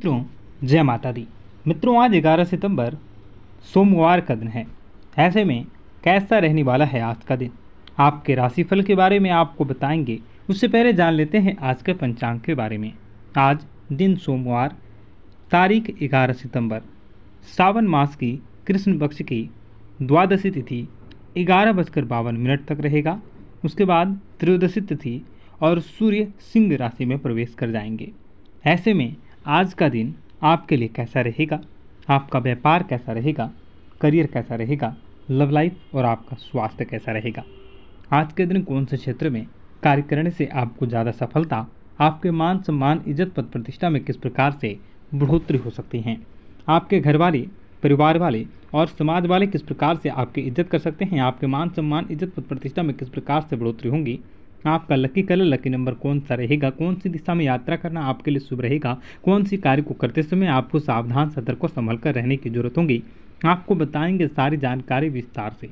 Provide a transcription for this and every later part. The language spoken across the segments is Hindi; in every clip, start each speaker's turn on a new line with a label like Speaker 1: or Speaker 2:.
Speaker 1: मित्रों जय माता दी मित्रों आज ग्यारह सितंबर सोमवार का दिन है ऐसे में कैसा रहने वाला है आज का दिन आपके राशिफल के बारे में आपको बताएंगे उससे पहले जान लेते हैं आज के पंचांग के बारे में आज दिन सोमवार तारीख ग्यारह सितंबर सावन मास की कृष्ण पक्ष की द्वादशी तिथि ग्यारह बजकर बावन मिनट तक रहेगा उसके बाद त्रयोदशी तिथि और सूर्य सिंह राशि में प्रवेश कर जाएंगे ऐसे में आज का दिन आपके लिए कैसा रहेगा आपका व्यापार कैसा रहेगा करियर कैसा रहेगा लव लाइफ और आपका स्वास्थ्य कैसा रहेगा आज के दिन कौन से क्षेत्र में कार्य करने से आपको ज़्यादा सफलता आपके मान सम्मान इज्जत पद प्रतिष्ठा में किस प्रकार से बढ़ोतरी हो सकती हैं आपके घर वाले परिवार वाले और समाज वाले किस प्रकार से आपकी इज्जत कर सकते हैं आपके मान सम्मान इज्जत पद प्रतिष्ठा में किस प्रकार से बढ़ोतरी होंगी आपका लकी कलर लकी नंबर कौन सा रहेगा कौन सी दिशा में यात्रा करना आपके लिए शुभ रहेगा कौन सी कार्य को करते समय आपको सावधान सतर्क को संभल कर रहने की जरूरत होगी आपको बताएंगे सारी जानकारी विस्तार से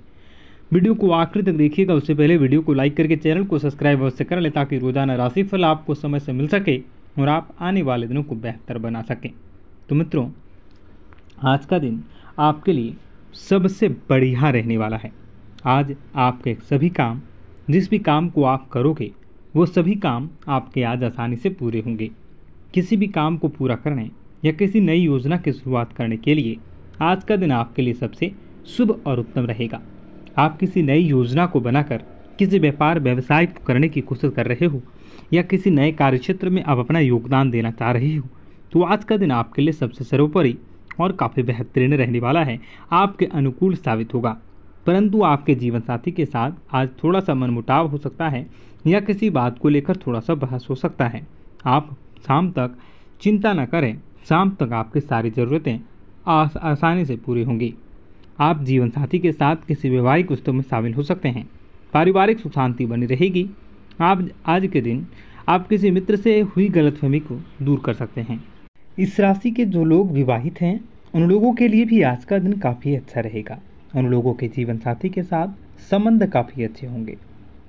Speaker 1: वीडियो को आखिर तक देखिएगा उससे पहले वीडियो को लाइक करके चैनल को सब्सक्राइब अवश्य कर लें ताकि रोजाना राशिफल आपको समय से मिल सके और आप आने वाले दिनों को बेहतर बना सकें तो मित्रों आज का दिन आपके लिए सबसे बढ़िया रहने वाला है आज आपके सभी काम जिस भी काम को आप करोगे वो सभी काम आपके आज आसानी से पूरे होंगे किसी भी काम को पूरा करने या किसी नई योजना की शुरुआत करने के लिए आज का दिन आपके लिए सबसे शुभ और उत्तम रहेगा आप किसी नई योजना को बनाकर किसी व्यापार व्यवसाय को करने की कोशिश कर रहे हो या किसी नए कार्यक्षेत्र में आप अपना योगदान देना चाह रहे हो तो आज का दिन आपके लिए सबसे सर्वोपरि और काफ़ी बेहतरीन रहने वाला है आपके अनुकूल साबित होगा परंतु आपके जीवन साथी के साथ आज थोड़ा सा मनमुटाव हो सकता है या किसी बात को लेकर थोड़ा सा बहस हो सकता है आप शाम तक चिंता न करें शाम तक आपकी सारी ज़रूरतें आस, आसानी से पूरी होंगी आप जीवन साथी के साथ किसी वैवाहिक उत्सव में शामिल हो सकते हैं पारिवारिक सुख शांति बनी रहेगी आप आज के दिन आप किसी मित्र से हुई गलतफहमी को दूर कर सकते हैं इस राशि के जो लोग विवाहित हैं उन लोगों के लिए भी आज का दिन काफ़ी अच्छा रहेगा उन लोगों के जीवन साथी के साथ संबंध काफ़ी अच्छे होंगे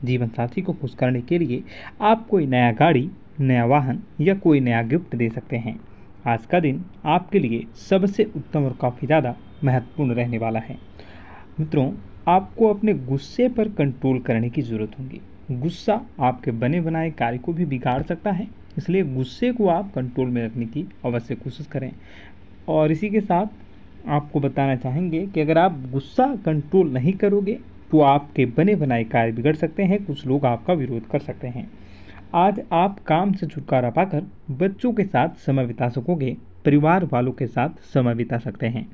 Speaker 1: जीवन साथी को खुश करने के लिए आप कोई नया गाड़ी नया वाहन या कोई नया गिफ्ट दे सकते हैं आज का दिन आपके लिए सबसे उत्तम और काफ़ी ज़्यादा महत्वपूर्ण रहने वाला है मित्रों आपको अपने गुस्से पर कंट्रोल करने की ज़रूरत होगी गुस्सा आपके बने बनाए कार्य को भी बिगाड़ सकता है इसलिए गुस्से को आप कंट्रोल में रखने की अवश्य कोशिश करें और इसी के साथ आपको बताना चाहेंगे कि अगर आप गुस्सा कंट्रोल नहीं करोगे तो आपके बने बनाए कार्य बिगड़ सकते हैं कुछ लोग आपका विरोध कर सकते हैं आज आप काम से छुटकारा पाकर बच्चों के साथ समय बिता सकोगे परिवार वालों के साथ समय बिता सकते हैं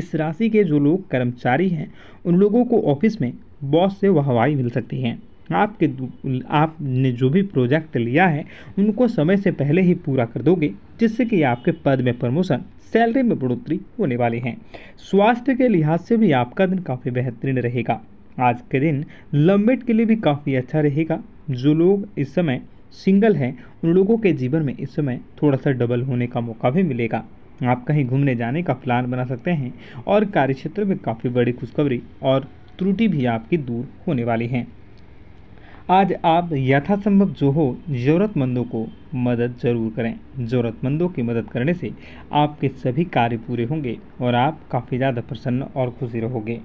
Speaker 1: इस राशि के जो लोग कर्मचारी हैं उन लोगों को ऑफिस में बॉस से वाहवाही मिल सकती है आपके आपने जो भी प्रोजेक्ट लिया है उनको समय से पहले ही पूरा कर दोगे जिससे कि आपके पद में प्रमोशन सैलरी में बढ़ोतरी होने वाली है स्वास्थ्य के लिहाज से भी आपका दिन काफ़ी बेहतरीन रहेगा आज के दिन लंबेट के लिए भी काफ़ी अच्छा रहेगा जो लोग इस समय सिंगल हैं उन लोगों के जीवन में इस समय थोड़ा सा डबल होने का मौका भी मिलेगा आप कहीं घूमने जाने का प्लान बना सकते हैं और कार्यक्षेत्र में काफ़ी बड़ी खुशखबरी और त्रुटि भी आपकी दूर होने वाली हैं आज आप यथासंभव जो हो ज़रूरतमंदों को मदद ज़रूर करें ज़रूरतमंदों की मदद करने से आपके सभी कार्य पूरे होंगे और आप काफ़ी ज़्यादा प्रसन्न और खुशी रहोगे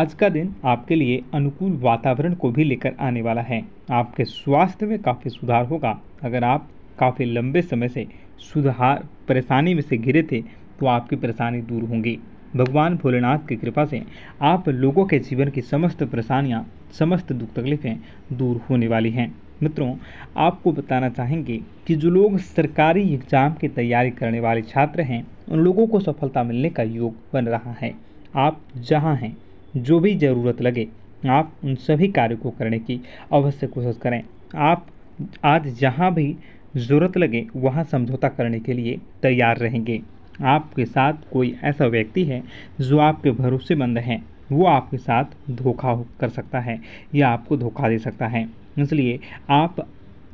Speaker 1: आज का दिन आपके लिए अनुकूल वातावरण को भी लेकर आने वाला है आपके स्वास्थ्य में काफ़ी सुधार होगा अगर आप काफ़ी लंबे समय से सुधार परेशानी में से घिरे थे तो आपकी परेशानी दूर होंगी भगवान भोलेनाथ की कृपा से आप लोगों के जीवन की समस्त परेशानियाँ समस्त दुख तकलीफ़ें दूर होने वाली हैं मित्रों आपको बताना चाहेंगे कि जो लोग सरकारी एग्जाम की तैयारी करने वाले छात्र हैं उन लोगों को सफलता मिलने का योग बन रहा है आप जहाँ हैं जो भी ज़रूरत लगे आप उन सभी कार्यों को करने की अवश्य कोशिश करें आप आज जहाँ भी ज़रूरत लगे वहाँ समझौता करने के लिए तैयार रहेंगे आपके साथ कोई ऐसा व्यक्ति है जो आपके भरोसेमंद है वो आपके साथ धोखा कर सकता है या आपको धोखा दे सकता है इसलिए आप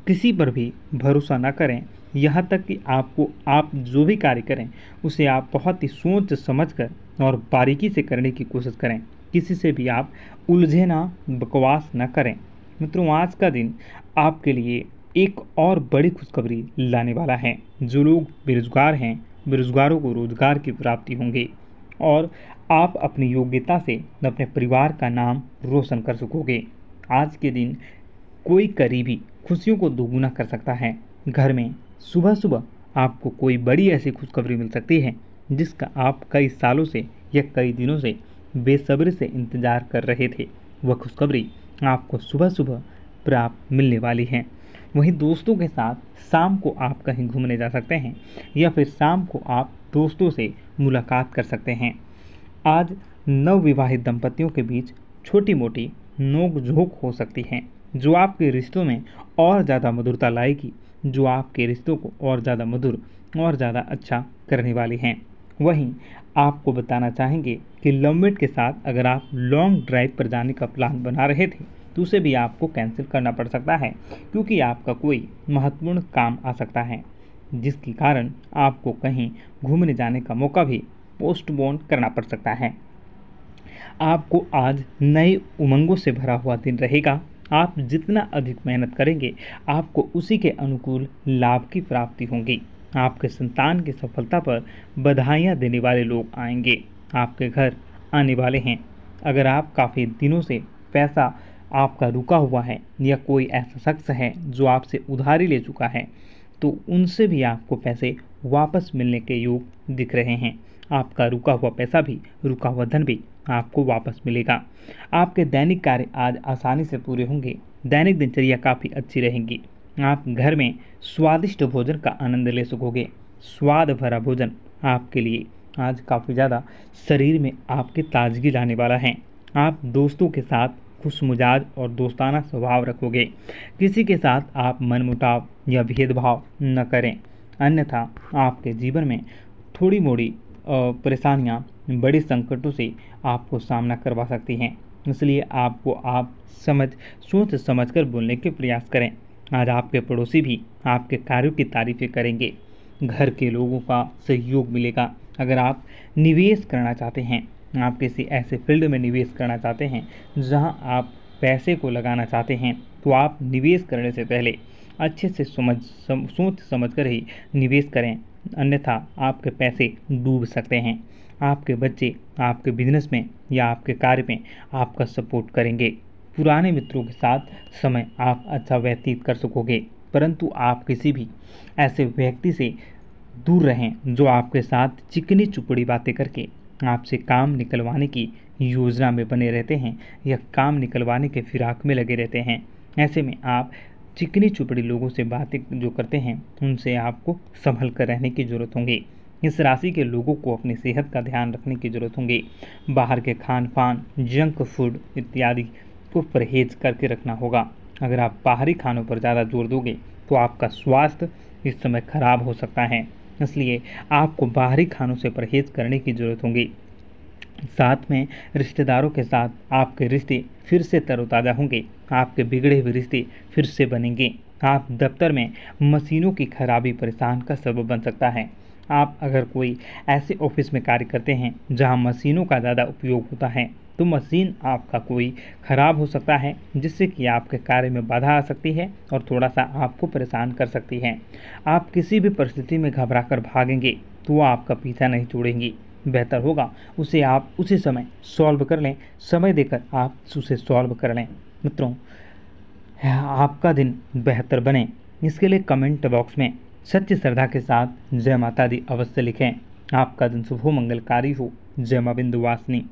Speaker 1: किसी पर भी भरोसा ना करें यहाँ तक कि आपको आप जो भी कार्य करें उसे आप बहुत ही सोच समझ कर और बारीकी से करने की कोशिश करें किसी से भी आप उलझे ना बकवास ना करें मित्रों आज का दिन आपके लिए एक और बड़ी खुशखबरी लाने वाला है जो लोग बेरोजगार हैं बेरोजगारों को रोजगार की प्राप्ति होंगे और आप अपनी योग्यता से अपने परिवार का नाम रोशन कर सकोगे आज के दिन कोई करीबी खुशियों को दोगुना कर सकता है घर में सुबह सुबह आपको कोई बड़ी ऐसी खुशखबरी मिल सकती है जिसका आप कई सालों से या कई दिनों से बेसब्र से इंतज़ार कर रहे थे वह खुशखबरी आपको सुबह सुबह प्राप्त मिलने वाली है वहीं दोस्तों के साथ शाम को आप कहीं घूमने जा सकते हैं या फिर शाम को आप दोस्तों से मुलाकात कर सकते हैं आज नवविवाहित दंपतियों के बीच छोटी मोटी नोक झोंक हो सकती है जो आपके रिश्तों में और ज़्यादा मधुरता लाएगी जो आपके रिश्तों को और ज़्यादा मधुर और ज़्यादा अच्छा करने वाली हैं वहीं आपको बताना चाहेंगे कि लवमेट के साथ अगर आप लॉन्ग ड्राइव पर जाने का प्लान बना रहे थे तो उसे भी आपको कैंसिल करना पड़ सकता है क्योंकि आपका कोई महत्वपूर्ण काम आ सकता है जिसके कारण आपको कहीं घूमने जाने का मौका भी पोस्टपोन करना पड़ सकता है आपको आज नए उमंगों से भरा हुआ दिन रहेगा आप जितना अधिक मेहनत करेंगे आपको उसी के अनुकूल लाभ की प्राप्ति होगी आपके संतान की सफलता पर बधाइयाँ देने वाले लोग आएंगे आपके घर आने वाले हैं अगर आप काफ़ी दिनों से पैसा आपका रुका हुआ है या कोई ऐसा शख्स है जो आपसे उधारी ले चुका है तो उनसे भी आपको पैसे वापस मिलने के योग दिख रहे हैं आपका रुका हुआ पैसा भी रुका हुआ धन भी आपको वापस मिलेगा आपके दैनिक कार्य आज आसानी से पूरे होंगे दैनिक दिनचर्या काफ़ी अच्छी रहेगी आप घर में स्वादिष्ट भोजन का आनंद ले सकोगे स्वाद भरा भोजन आपके लिए आज काफ़ी ज़्यादा शरीर में आपके ताजगी लाने वाला है आप दोस्तों के साथ खुश मिजाज और दोस्ताना स्वभाव रखोगे किसी के साथ आप मनमुटाव या भेदभाव न करें अन्यथा आपके जीवन में थोड़ी मोड़ी परेशानियाँ बड़े संकटों से आपको सामना करवा सकती हैं इसलिए आपको आप समझ सोच समझ कर बोलने के प्रयास करें आज आपके पड़ोसी भी आपके कार्यों की तारीफें करेंगे घर के लोगों का सहयोग मिलेगा अगर आप निवेश करना चाहते हैं आप किसी ऐसे फील्ड में निवेश करना चाहते हैं जहां आप पैसे को लगाना चाहते हैं तो आप निवेश करने से पहले अच्छे से समझ सम, सोच समझ कर ही निवेश करें अन्यथा आपके पैसे डूब सकते हैं आपके बच्चे आपके बिजनेस में या आपके कार्य में आपका सपोर्ट करेंगे पुराने मित्रों के साथ समय आप अच्छा व्यतीत कर सकोगे परंतु आप किसी भी ऐसे व्यक्ति से दूर रहें जो आपके साथ चिकनी चुपड़ी बातें करके आपसे काम निकलवाने की योजना में बने रहते हैं या काम निकलवाने के फिराक में लगे रहते हैं ऐसे में आप चिकनी चुपड़ी लोगों से बातें जो करते हैं उनसे आपको संभल कर रहने की ज़रूरत होगी इस राशि के लोगों को अपनी सेहत का ध्यान रखने की ज़रूरत होगी बाहर के खान पान जंक फूड इत्यादि को परहेज करके रखना होगा अगर आप बाहरी खानों पर ज़्यादा जोर दोगे तो आपका स्वास्थ्य इस समय खराब हो सकता है इसलिए आपको बाहरी खानों से परहेज करने की ज़रूरत होगी साथ में रिश्तेदारों के साथ आपके रिश्ते फिर से तरोताज़ा होंगे आपके बिगड़े हुए रिश्ते फिर से बनेंगे आप दफ्तर में मशीनों की खराबी परेशान का सबब बन सकता है आप अगर कोई ऐसे ऑफिस में कार्य करते हैं जहां मशीनों का ज़्यादा उपयोग होता है तो मशीन आपका कोई ख़राब हो सकता है जिससे कि आपके कार्य में बाधा आ सकती है और थोड़ा सा आपको परेशान कर सकती है आप किसी भी परिस्थिति में घबरा कर भागेंगे तो वह आपका पीछा नहीं छोड़ेंगी बेहतर होगा उसे आप उसी समय सॉल्व कर लें समय देकर आप उसे सॉल्व कर लें मित्रों आपका दिन बेहतर बने इसके लिए कमेंट बॉक्स में सत्य श्रद्धा के साथ जय माता दी अवश्य लिखें आपका दिन शुभ मंगलकारी हो जय माँ बिंदुवासिनी